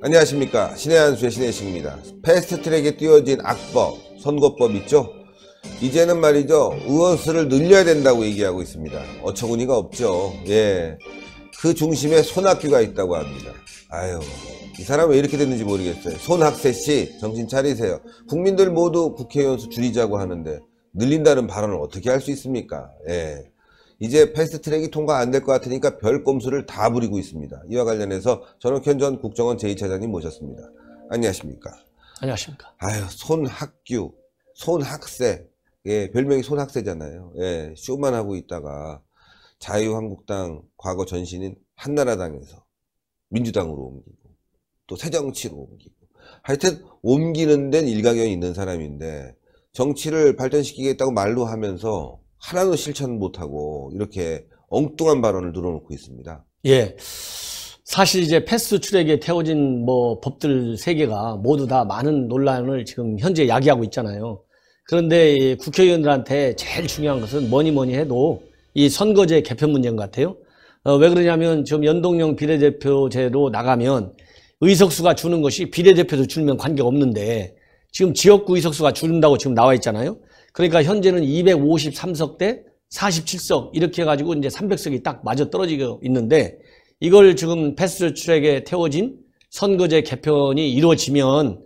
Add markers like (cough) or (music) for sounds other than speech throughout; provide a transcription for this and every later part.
안녕하십니까 신의 한수의 신의식입니다 패스트트랙에 띄워진 악법 선거법 있죠 이제는 말이죠 의원수를 늘려야 된다고 얘기하고 있습니다 어처구니가 없죠 예그 중심에 손학규가 있다고 합니다 아유 이 사람 왜 이렇게 됐는지 모르겠어요 손학세씨 정신 차리세요 국민들 모두 국회의원 수 줄이자고 하는데 늘린다는 발언을 어떻게 할 수 있습니까 예. 이제 패스트트랙이 통과 안 될 것 같으니까 별 꼼수를 다 부리고 있습니다. 이와 관련해서 전옥현 전 국정원 제2차장님 모셨습니다. 안녕하십니까? 안녕하십니까? 아유 손학규, 손학세, 예 별명이 손학세잖아요. 예 쇼만 하고 있다가 자유한국당 과거 전신인 한나라당에서 민주당으로 옮기고 또 새정치로 옮기고 하여튼 옮기는 데는 일가견이 있는 사람인데 정치를 발전시키겠다고 말로 하면서 하나도 실천 못하고 이렇게 엉뚱한 발언을 늘어놓고 있습니다. 예. 사실 이제 패스 출액에 태워진 뭐 법들 세 개가 모두 다 많은 논란을 지금 현재 야기하고 있잖아요. 그런데 이 국회의원들한테 제일 중요한 것은 뭐니 뭐니 해도 이 선거제 개편 문제인 것 같아요. 어, 왜 그러냐면 지금 연동형 비례대표제로 나가면 의석수가 주는 것이 비례대표도 줄면 관계가 없는데 지금 지역구 의석수가 줄는다고 지금 나와 있잖아요. 그러니까 현재는 253석 대 47석 이렇게 해가지고 이제 300석이 딱 맞아 떨어지고 있는데 이걸 지금 패스트 트랙에 태워진 선거제 개편이 이루어지면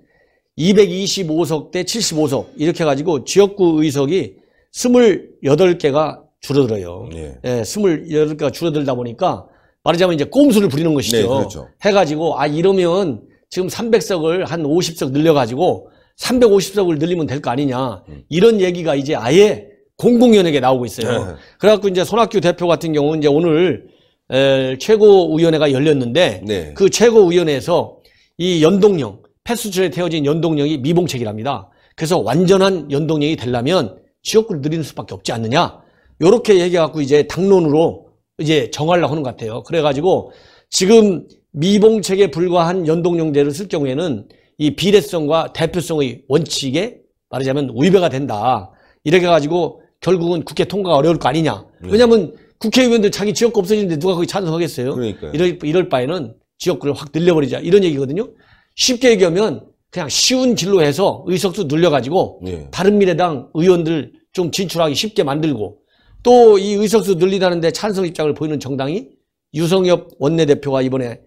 225석 대 75석 이렇게 해가지고 지역구 의석이 28개가 줄어들어요. 예. 예, 28개가 줄어들다 보니까 말하자면 이제 꼼수를 부리는 것이죠. 네, 그렇죠. 해가지고 아 이러면 지금 300석을 한 50석 늘려가지고 350석을 늘리면 될 거 아니냐. 음. 이런 얘기가 이제 아예 공공연하게 나오고 있어요. 네. 그래갖고 이제 손학규 대표 같은 경우는 이제 오늘 에, 최고위원회가 열렸는데 네. 그 최고위원회에서 이연동형 패수준에 태워진 연동형이 미봉책이랍니다. 그래서 완전한 연동형이 되려면 지역구를 늘리는 수밖에 없지 않느냐. 요렇게 얘기해갖고 이제 당론으로 이제 정하려고 하는 것 같아요. 그래가지고 지금 미봉책에 불과한 연동형제를쓸 경우에는 이 비례성과 대표성의 원칙에 말하자면 위배가 된다. 이렇게 가지고 결국은 국회 통과가 어려울 거 아니냐. 네. 왜냐하면 국회의원들 자기 지역구 없어지는데 누가 거기 찬성하겠어요? 이럴, 이럴 바에는 지역구를 확 늘려버리자. 이런 얘기거든요. 쉽게 얘기하면 그냥 쉬운 길로 해서 의석수 늘려가지고 예. 네. 바른미래당 의원들 좀 진출하기 쉽게 만들고 또 이 의석수 늘리다는데 찬성 입장을 보이는 정당이 유성엽 원내대표가 이번에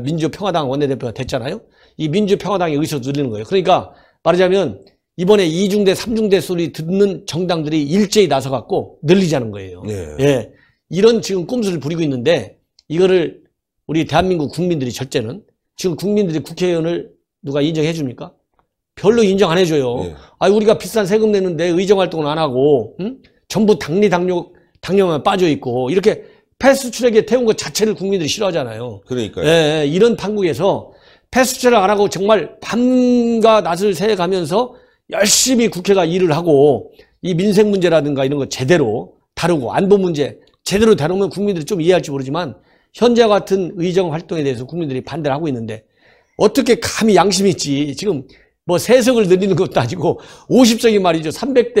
민주평화당 원내대표가 됐잖아요. 이민주평화당에 의석을 늘리는 거예요. 그러니까 말하자면 이번에 2중대, 3중대 소리 듣는 정당들이 일제히 나서갖고 늘리자는 거예요. 네. 예. 이런 지금 꼼수를 부리고 있는데 이거를 우리 대한민국 국민들이 첫째는 지금 국민들이 국회의원을 누가 인정해 줍니까? 별로 인정 안 해줘요. 네. 아, 우리가 비싼 세금 내는데 의정 활동은 안 하고, 응? 전부 당리 당뇨 당뇨만 빠져 있고 이렇게 패스 트랙에 트 태운 것 자체를 국민들이 싫어하잖아요. 그러니까요. 예, 예. 이런 판국에서 패스트를 안 하고 정말 밤과 낮을 새가면서 열심히 국회가 일을 하고 이 민생 문제라든가 이런 거 제대로 다루고 안보 문제 제대로 다루면 국민들이 좀 이해할지 모르지만 현재 같은 의정 활동에 대해서 국민들이 반대를 하고 있는데 어떻게 감히 양심이 있지 지금 뭐 세석을 늘리는 것도 아니고 50석이 말이죠 300대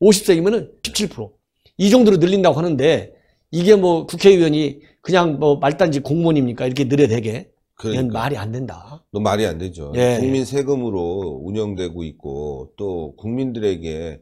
50석이면은 17%이 정도로 늘린다고 하는데 이게 뭐 국회의원이 그냥 뭐 말단지 공무원입니까 이렇게 늘어야 되게 그러니까. 는 말이 안 된다. 너 말이 안 되죠. 예. 국민 세금으로 운영되고 있고 또 국민들에게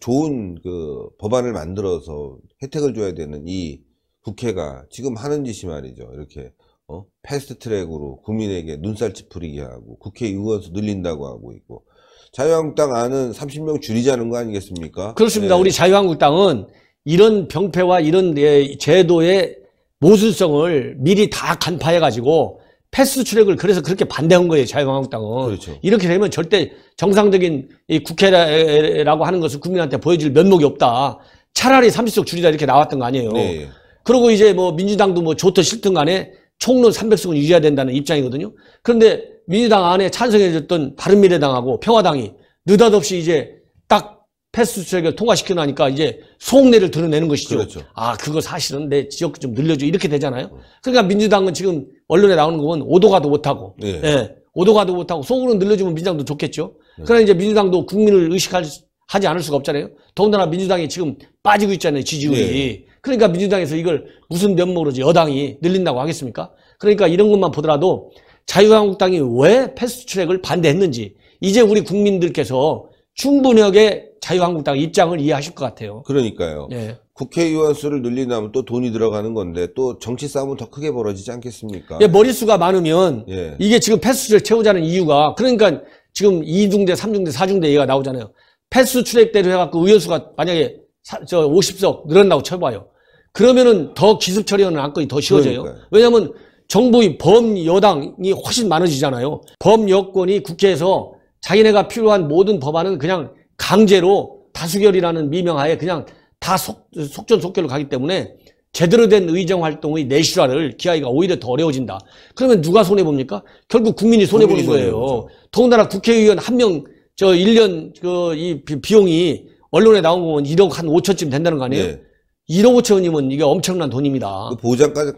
좋은 그 법안을 만들어서 혜택을 줘야 되는 이 국회가 지금 하는 짓이 말이죠. 이렇게 어? 패스트트랙으로 국민에게 눈살 찌푸리게 하고 국회의원 수 늘린다고 하고 있고 자유한국당 안은 30명 줄이자는 거 아니겠습니까? 그렇습니다. 네. 우리 자유한국당은 이런 병폐와 이런 예, 제도의 모순성을 미리 다 간파해가지고 패스트 트랙을 그래서 그렇게 반대한 거예요, 자유한국당은. 그렇죠. 이렇게 되면 절대 정상적인 이 국회라고 하는 것을 국민한테 보여줄 면목이 없다. 차라리 30석 줄이다 이렇게 나왔던 거 아니에요. 네. 그리고 이제 뭐 민주당도 뭐 좋든 싫든 간에 총론 300석은 유지해야 된다는 입장이거든요. 그런데 민주당 안에 찬성해줬던 바른미래당하고 평화당이 느닷없이 이제 딱 패스트 트랙을 통과시켜 놓으니까 이제 속내를 드러내는 것이죠. 그렇죠. 아, 그거 사실은 내 지역 좀 늘려줘. 이렇게 되잖아요. 그러니까 민주당은 지금 언론에 나오는 거 보면 오도가도 못하고 예. 예. 오도가도 못하고 속으로 늘려주면 민주당도 좋겠죠. 예. 그러나 이제 민주당도 국민을 의식하지 않을 수가 없잖아요. 더군다나 민주당이 지금 빠지고 있잖아요. 지지율이. 예. 그러니까 민주당에서 이걸 무슨 면목으로 여당이 늘린다고 하겠습니까? 그러니까 이런 것만 보더라도 자유한국당이 왜 패스트트랙을 반대했는지 이제 우리 국민들께서 충분하게 자유한국당 입장을 이해하실 것 같아요. 그러니까요. 네. 국회의원 수를 늘리려면 또 돈이 들어가는 건데 또 정치 싸움은 더 크게 벌어지지 않겠습니까? 예, 머릿수가 많으면 예. 이게 지금 패스를 채우자는 이유가 그러니까 지금 2중대, 3중대, 4중대 얘기가 나오잖아요. 패스 출액대로 해갖고 의원수가 만약에 사, 저 50석 늘었다고 쳐봐요. 그러면은 더 기습 처리하는 안건이 더 쉬워져요. 그러니까요. 왜냐하면 정부의 범여당이 훨씬 많아지잖아요. 범여권이 국회에서 자기네가 필요한 모든 법안은 그냥 강제로 다수결이라는 미명하에 그냥 다 속, 속전속결로 가기 때문에 제대로 된 의정 활동의 내실화를 기하기가 오히려 더 어려워진다. 그러면 누가 손해 봅니까? 결국 국민이 손해 보는 거예요. 더군다나 국회의원 한 명저 1년 그 이 비용이 언론에 나온 거면 1억 한 5천쯤 된다는 거 아니에요? 네. 1억 5천이면 이게 엄청난 돈입니다. 그 보장까지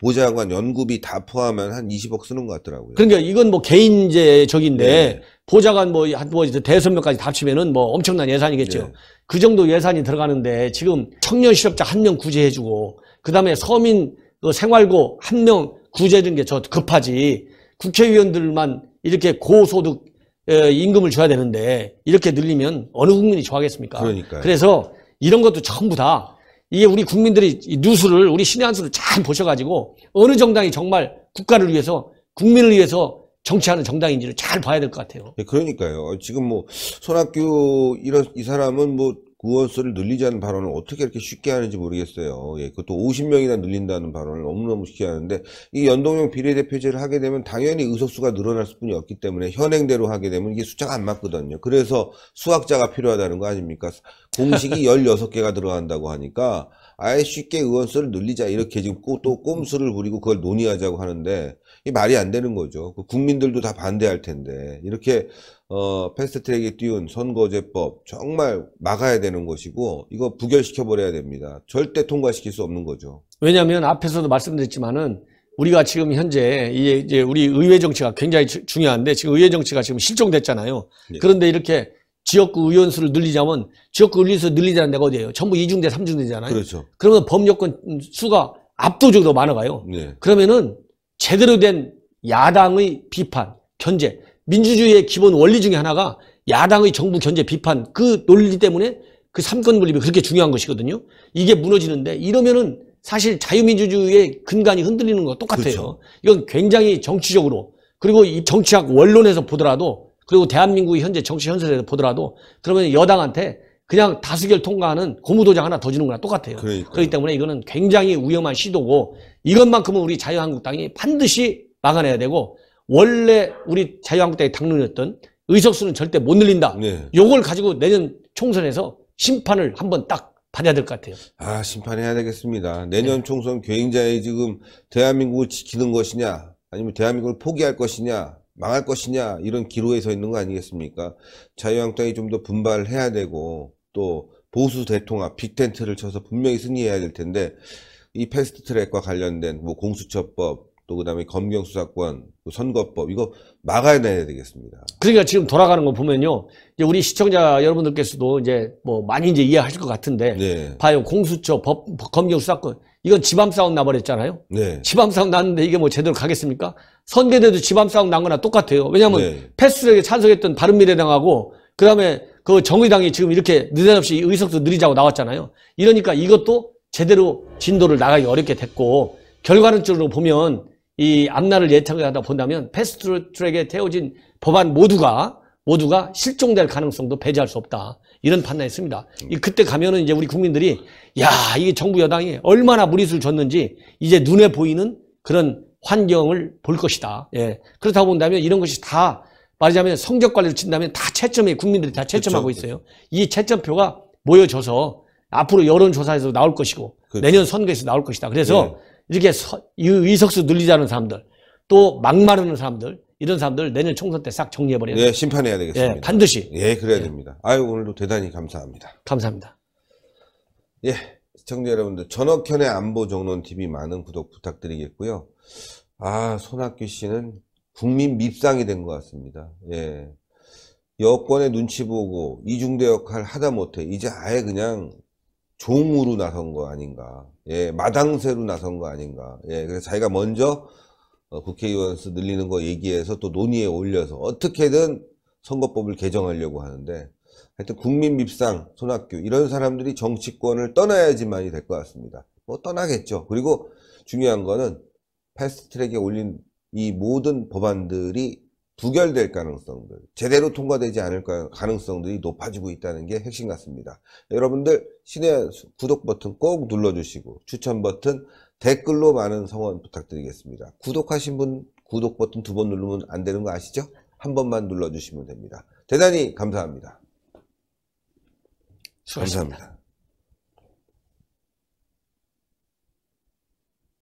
보장한 연구비 다 포함하면 한 20억 쓰는 것 같더라고요. 그러니까 이건 뭐 개인제적인데 네. 보좌관 뭐한 뭐, 뭐 대선명까지 합치면은 뭐 엄청난 예산이겠죠. 네. 그 정도 예산이 들어가는데 지금 청년 실업자 한 명 구제해주고 그다음에 서민 그 생활고 한 명 구제해준 게 저 급하지 국회의원들만 이렇게 고소득 임금을 줘야 되는데 이렇게 늘리면 어느 국민이 좋아하겠습니까? 그러니까 그래서 이런 것도 전부 다 이게 우리 국민들이 뉴스를 우리 신의 한 수를 잘 보셔가지고 어느 정당이 정말 국가를 위해서 국민을 위해서 정치하는 정당인지를 잘 봐야 될 것 같아요. 네, 그러니까요. 지금 뭐 손학규 이런 이 사람은 뭐 구원수를 늘리자는 발언을 어떻게 이렇게 쉽게 하는지 모르겠어요. 예, 그것도 50명이나 늘린다는 발언을 너무너무 쉽게 하는데 이 연동형 비례대표제를 하게 되면 당연히 의석수가 늘어날 수뿐이 없기 때문에 현행대로 하게 되면 이게 숫자가 안 맞거든요. 그래서 수학자가 필요하다는 거 아닙니까? 공식이 16개가 (laughs) 들어간다고 하니까 아예 쉽게 의원수를 늘리자 이렇게 지금 또 꼼수를 부리고 그걸 논의하자고 하는데 이 말이 안 되는 거죠. 그 국민들도 다 반대할 텐데 이렇게 어 패스트트랙에 띄운 선거제법 정말 막아야 되는 것이고 이거 부결시켜 버려야 됩니다. 절대 통과시킬 수 없는 거죠. 왜냐하면 앞에서도 말씀드렸지만은 우리가 지금 현재 이제 우리 의회 정치가 굉장히 중요한데 지금 의회 정치가 지금 실종됐잖아요. 예. 그런데 이렇게 지역구 그 의원 수를 늘리자면 지역구 그 의원 수 늘리자는 데가 어디예요? 전부 2중대3중대잖아요 그렇죠. 그러면 법여권 수가 압도적으로 많아가요. 네. 그러면은 제대로 된 야당의 비판, 견제, 민주주의의 기본 원리 중에 하나가 야당의 정부 견제 비판 그 논리 때문에 그 삼권 분립이 그렇게 중요한 것이거든요. 이게 무너지는데 이러면은 사실 자유민주주의의 근간이 흔들리는 거 똑같아요. 그렇죠. 이건 굉장히 정치적으로 그리고 이 정치학 원론에서 보더라도 그리고 대한민국의 현재 정치 현실에 서 보더라도 그러면 여당한테 그냥 다수결 통과하는 고무도장 하나 더 주는 거랑 똑같아요. 그러니까요. 그렇기 때문에 이거는 굉장히 위험한 시도고 이것만큼은 우리 자유한국당이 반드시 막아내야 되고 원래 우리 자유한국당의 당론이었던 의석수는 절대 못 늘린다. 네. 요걸 가지고 내년 총선에서 심판을 한번 딱 받아야 될 것 같아요. 아, 심판해야 되겠습니다. 내년 네. 총선 굉자히 지금 대한민국을 지키는 것이냐 아니면 대한민국을 포기할 것이냐 망할 것이냐 이런 기로에 서 있는 거 아니겠습니까? 자유한국당이 좀 더 분발해야 되고 또 보수 대통합 빅텐트를 쳐서 분명히 승리해야 될 텐데 이 패스트트랙과 관련된 뭐 공수처법 또 그다음에 검경 수사권, 선거법 이거 막아내야 되겠습니다. 그러니까 지금 돌아가는 거 보면요, 이제 우리 시청자 여러분들께서도 이제 뭐 많이 이제 이해하실 것 같은데, 네. 봐요 공수처, 법, 검경 수사권 이건 지방 싸움 나버렸잖아요. 네. 지방 싸움 났는데 이게 뭐 제대로 가겠습니까? 선대대도 지방 싸움 난 거나 똑같아요. 왜냐하면 네. 패스에게 찬성했던 바른미래당하고 그다음에 그 정의당이 지금 이렇게 느닷없이 의석도 느리자고 나왔잖아요. 이러니까 이것도 제대로 진도를 나가기 어렵게 됐고 결과론적으로 보면 이 앞날을 예측하다 본다면 패스트 트랙에 태워진 법안 모두가 모두가 실종될 가능성도 배제할 수 없다. 이런 판단했습니다. 이 그때 가면은 이제 우리 국민들이 야 이게 정부 여당이 얼마나 무리수를 줬는지 이제 눈에 보이는 그런 환경을 볼 것이다. 예. 그렇다고 본다면 이런 것이 다 말하자면 성적 관리를 친다면 다채점이 국민들이 다 채점하고 그렇 있어요. 이 채점표가 모여져서 앞으로 여론조사에서 나올 것이고 그렇 내년 선거에서 나올 것이다. 그래서 예. 이렇게 서, 의석수 늘리자는 사람들, 또 막마르는 사람들, 이런 사람들 내년 총선 때 싹 정리해버려야 돼요. 예, 네, 심판해야 되겠습니다. 예, 반드시. 예, 그래야 예. 됩니다. 아유, 오늘도 대단히 감사합니다. 감사합니다. 예, 시청자 여러분들, 전업현의 안보 정론 TV 많은 구독 부탁드리겠고요. 아, 손학규 씨는 국민 밉상이 된 것 같습니다. 예. 여권의 눈치 보고 이중대 역할 하다 못해 이제 아예 그냥 종으로 나선 거 아닌가. 예, 마당새로 나선 거 아닌가. 예, 그래서 자기가 먼저 어, 국회의원 수 늘리는 거 얘기해서 또 논의에 올려서 어떻게든 선거법을 개정하려고 하는데 하여튼 국민 밉상, 손학규 이런 사람들이 정치권을 떠나야지만이 될 것 같습니다. 뭐 떠나겠죠. 그리고 중요한 거는 패스트트랙에 올린 이 모든 법안들이 부결될 가능성들, 제대로 통과되지 않을 가능성들이 높아지고 있다는 게 핵심 같습니다. 여러분들 신의 구독 버튼 꼭 눌러주시고 추천 버튼 댓글로 많은 성원 부탁드리겠습니다. 구독하신 분 구독 버튼 두 번 누르면 안 되는 거 아시죠? 한 번만 눌러주시면 됩니다. 대단히 감사합니다. 수고하셨니다 감사합니다.